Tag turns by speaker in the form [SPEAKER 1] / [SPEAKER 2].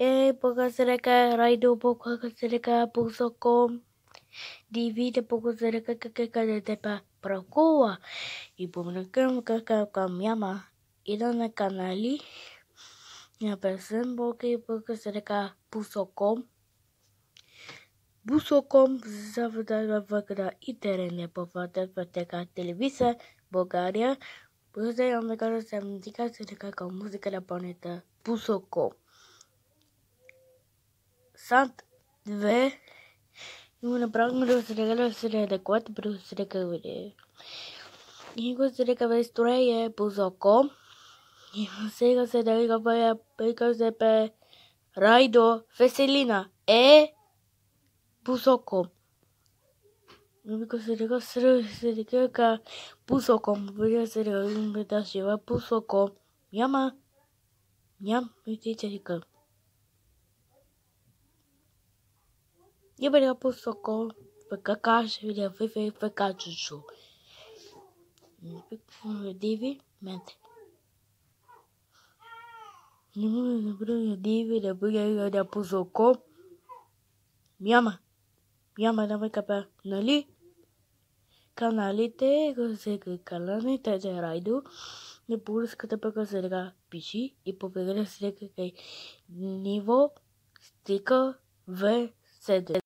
[SPEAKER 1] Eh, Pocosereca, Raido, Pocosereca, Puso.com, Divide, Pocosereca, Caqueca, de Tepa, Procura, y Publican, Caca, Camiama, y Dona Canali, y Apesen, Boque, Pocosereca, Puso.com, Puso.com, Zavada, Vagda, y Terene, Povata, Pateca, Televisa, Bulgaria, Puse, Omega, Semítica, Sereca, con música de la puso com. sunt Sant V Número să le grupo de regalos de quatro grupos de cabine. E você de cabeça estranha é Buzocom. E você gosta de acompanhar Picos de Raido Fecelina e Buzocom. Nu consider că se că că pus-o com, putea să le ceva, pus-o com. Ia mă, ia, uite ce adică. 一不了不说过，不个干是了非非不干之处。你不看有地位，没得。你们不能有地位的，不要有点不说过。Няма. Няма да ме капе, нали? Каналите го сега калане, тете райдо. На българската пъка сега пиши и победа сега кай ниво стика в 7.